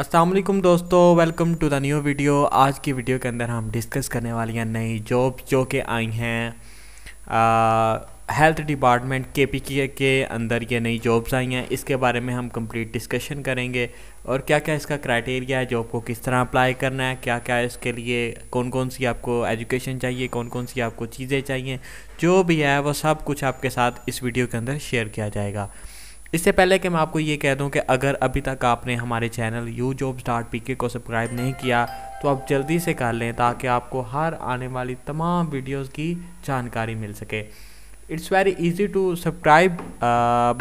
असलम दोस्तों welcome to the new video आज की वीडियो के अंदर हम डिस्कस करने वाली हैं नई जॉब्स जो कि आई हैं हेल्थ डिपार्टमेंट के पी के अंदर ये नई जॉब्स आई हैं इसके बारे में हम कंप्लीट डिस्कशन करेंगे और क्या क्या इसका क्राइटेरिया है जॉब को किस तरह अप्लाई करना है क्या क्या इसके लिए कौन कौन सी आपको एजुकेशन चाहिए कौन कौन सी आपको चीज़ें चाहिए जो भी है वो सब कुछ आपके साथ इस वीडियो के अंदर शेयर किया जाएगा इससे पहले कि मैं आपको ये कह दूं कि अगर अभी तक आपने हमारे channel you job start PK को सब्सक्राइब नहीं किया तो आप जल्दी से कर लें ताकि आपको हर आने वाली तमाम वीडियोस की जानकारी मिल सके it's very easy to subscribe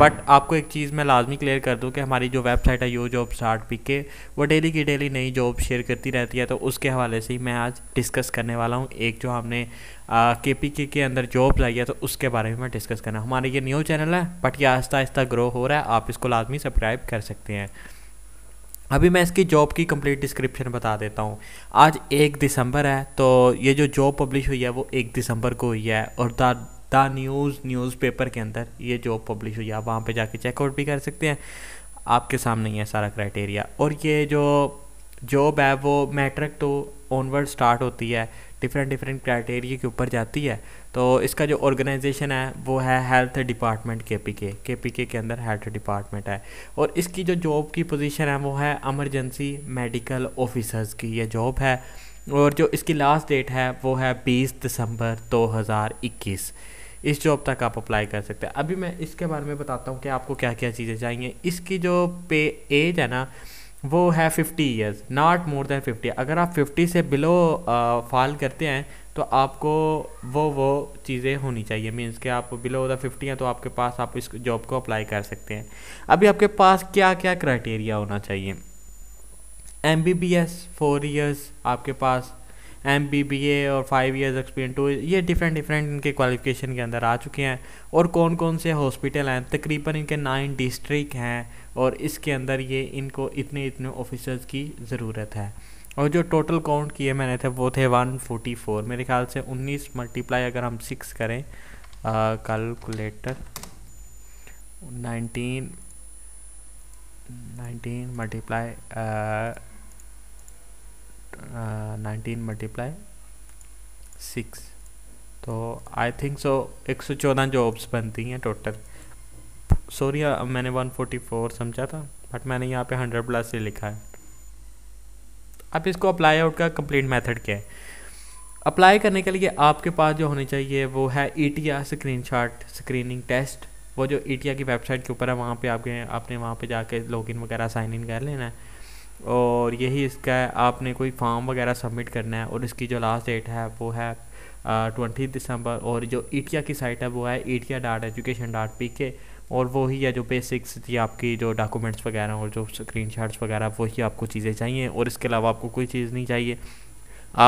but आपको एक चीज़ मैं लाजमी क्लियर कर दूँ कि हमारी जो वेबसाइट है यू जॉब स्टार्ट पी के वो डेली की डेली नई जॉब शेयर करती रहती है तो उसके हवाले से ही मैं आज डिस्कस करने वाला हूँ एक जो हमने के पी के के अंदर जॉब लाई है तो उसके बारे में मैं डिस्कस करना हमारा ये न्यू चैनल है बट ये आहिस्ता आहिस्ता ग्रो हो रहा है आप इसको लाजमी सब्सक्राइब कर सकते हैं अभी मैं इसकी जॉब की कंप्लीट डिस्क्रिप्शन बता देता हूँ आज एक दिसंबर है तो ये जो जॉब पब्लिश हुई है वो एक दिसंबर को हुई है और द न्यूज़ न्यूज़पेपर के अंदर ये जॉब पब्लिश हुई आप वहाँ पे जाके चेकआउट भी कर सकते हैं आपके सामने ही है सारा क्राइटेरिया और ये जो जॉब है वो मैट्रिक तो ऑनवर्ड स्टार्ट होती है डिफरेंट डिफरेंट क्राइटेरिया के ऊपर जाती है तो इसका जो ऑर्गेनाइजेशन है वो है हेल्थ डिपार्टमेंट के पी के के पी के के अंदर हेल्थ डिपार्टमेंट है और इसकी जो जॉब की पोजीशन है वो है एमरजेंसी मेडिकल ऑफिसर्स की ये जॉब है और जो इसकी लास्ट डेट है वो है 20 दिसंबर 2021 इस जॉब तक आप अप्लाई कर सकते हैं अभी मैं इसके बारे में बताता हूँ कि आपको क्या क्या चीज़ें चाहिए इसकी जो पे एज है ना वो है fifty years not more than fifty अगर आप फिफ्टी से बिलो फाल करते हैं तो आपको वो वो चीज़ें होनी चाहिए मीन्स कि आप बिलो द फिफ्टी हैं तो आपके पास आप इस जॉब को अप्लाई कर सकते हैं अभी आपके पास क्या क्या क्राइटेरिया होना चाहिए M B B S four years आपके पास एम बी बी ए और फाइव ईयर्स एक्सपीरियंस टू ये डिफरेंट डिफरेंट इनके क्वालिफिकेशन के अंदर आ चुके हैं और कौन कौन से हॉस्पिटल हैं तकरीबन इनके नाइन डिस्ट्रिक्ट हैं और इसके अंदर ये इनको इतने इतने ऑफिसर्स की ज़रूरत है और जो टोटल काउंट किए मैंने थे वो थे वन फोटी फोर मेरे ख्याल से उन्नीस मल्टीप्लाई अगर हम सिक्स करें calculator nineteen nineteen multiply nineteen multiply six तो आई थिंक सो एक सौ चौदह जॉब्स बनती हैं टोटल सॉरी uh, मैंने वन फोर्टी फोर समझा था बट मैंने यहाँ पे हंड्रेड प्लस ही लिखा है अब इसको अप्लाई आउट का कंप्लीट मेथड क्या है अप्लाई करने के लिए आपके पास जो होने चाहिए वो है E T R screen screening test वो जो ई e की वेबसाइट के ऊपर है वहाँ पे आपके आपने वहाँ पे जाके लॉगिन वगैरह साइन इन कर लेना है और यही इसका आपने कोई फॉर्म वगैरह सबमिट करना है और इसकी जो लास्ट डेट है वो है ट्वेंटी दिसंबर और जो ईटिया की साइट है वो है ETEA dot education dot P K और वो ही है जो बेसिक्स थी आपकी जो डॉक्यूमेंट्स वगैरह और जो स्क्रीन वगैरह वही आपको चीज़ें चाहिए और इसके अलावा आपको कोई चीज़ नहीं चाहिए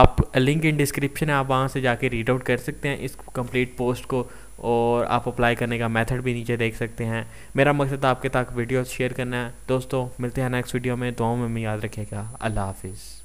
आप लिंक इन डिस्क्रिप्शन है आप वहाँ से जाके रीड आउट कर सकते हैं इस कंप्लीट पोस्ट को और आप अप्लाई करने का मेथड भी नीचे देख सकते हैं मेरा मकसद आपके तक वीडियो शेयर करना है दोस्तों मिलते हैं नेक्स्ट वीडियो में दुआओं में याद रखेगा अल्लाह हाफिज़